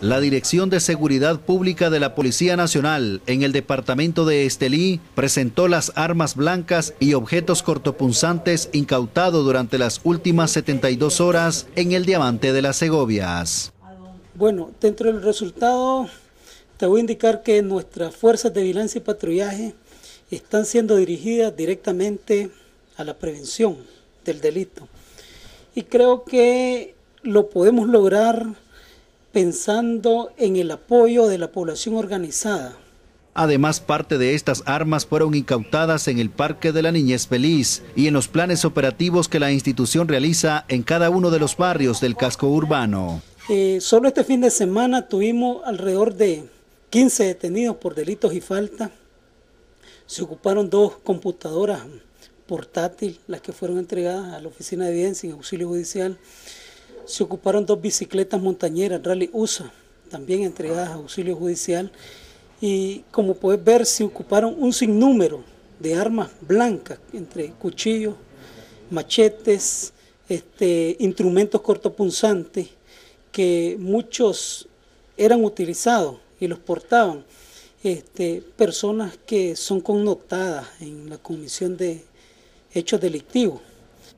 La Dirección de Seguridad Pública de la Policía Nacional en el departamento de Estelí presentó las armas blancas y objetos cortopunzantes incautados durante las últimas 72 horas en el Diamante de las Segovias. Bueno, dentro del resultado te voy a indicar que nuestras fuerzas de vigilancia y patrullaje están siendo dirigidas directamente a la prevención del delito. Y creo que lo podemos lograr pensando en el apoyo de la población organizada. Además, parte de estas armas fueron incautadas en el Parque de la Niñez Feliz y en los planes operativos que la institución realiza en cada uno de los barrios del casco urbano. Eh, solo este fin de semana tuvimos alrededor de 15 detenidos por delitos y faltas. Se ocuparon dos computadoras portátiles, las que fueron entregadas a la Oficina de Evidencia y Auxilio Judicial. Se ocuparon dos bicicletas montañeras Rally USA, también entregadas a auxilio judicial. Y como puedes ver, se ocuparon un sinnúmero de armas blancas, entre cuchillos, machetes, este, instrumentos cortopunzantes, que muchos eran utilizados y los portaban. Este, personas que son connotadas en la comisión de hechos delictivos.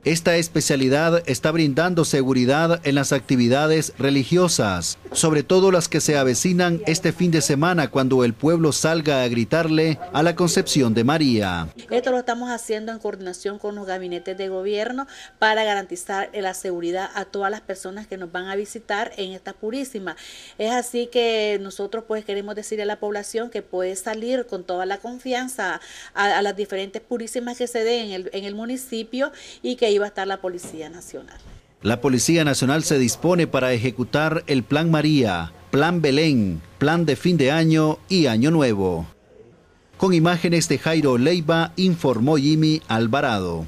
Esta especialidad está brindando seguridad en las actividades religiosas, sobre todo las que se avecinan este fin de semana cuando el pueblo salga a gritarle a la concepción de María. Esto lo estamos haciendo en coordinación con los gabinetes de gobierno para garantizar la seguridad a todas las personas que nos van a visitar en esta purísima. Es así que nosotros pues queremos decirle a la población que puede salir con toda la confianza a, las diferentes purísimas que se den en el municipio y que iba a estar la Policía Nacional. La Policía Nacional se dispone para ejecutar el Plan María, Plan Belén, Plan de fin de año y Año Nuevo. Con imágenes de Jairo Leiva, informó Jimmy Alvarado.